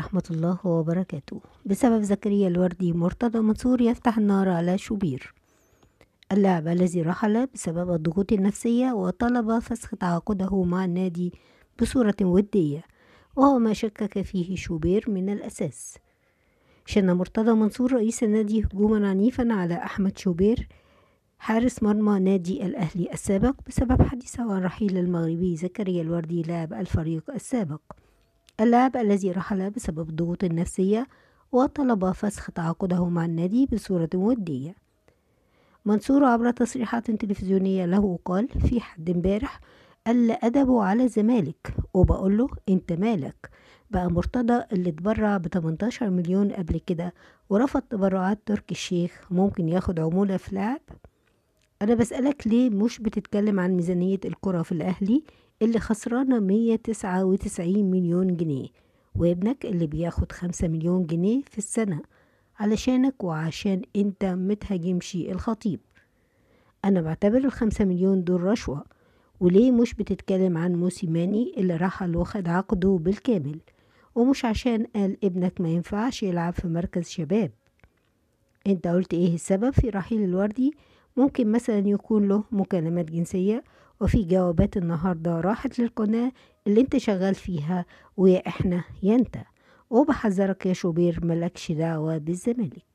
ورحمة الله وبركاته بسبب زكريا الوردي مرتضى منصور يفتح النار على شوبير اللاعب الذي رحل بسبب الضغوط النفسية وطلب فسخ تعاقده مع النادي بصورة ودية وهو ما شكك فيه شوبير من الأساس شن مرتضى منصور رئيس النادي هجوما عنيفا على أحمد شوبير حارس مرمى نادي الأهلي السابق بسبب حديثه عن رحيل المغربي زكريا الوردي لاعب الفريق السابق اللاعب الذي رحل بسبب الضغوط النفسية وطلب فسخ تعاقده مع النادي بصورة ودية منصور عبر تصريحات تلفزيونية له قال في حد امبارح قل أدبه على الزمالك وبقول له انت مالك بقى مرتضى اللي اتبرع ب 18 مليون قبل كده ورفض تبرعات تركي الشيخ ممكن ياخد عمولة في لعب أنا بسألك ليه مش بتتكلم عن ميزانية الكرة في الأهلي اللي خسرانة 199 مليون جنيه وابنك اللي بياخد 5 مليون جنيه في السنة علشانك وعشان انت متهاجمش الخطيب أنا بعتبر الخمسة مليون دول رشوة وليه مش بتتكلم عن موسيماني اللي رحل واخد عقده بالكامل ومش عشان قال ابنك ما ينفعش يلعب في مركز شباب انت قلت ايه السبب في رحيل الوردي ممكن مثلا يكون له مكالمات جنسية وفي جوابات النهاردة راحت للقناة اللي انت شغال فيها ويا احنا يا انت وبحذرك يا شوبير ملكش دعوة بالزمالك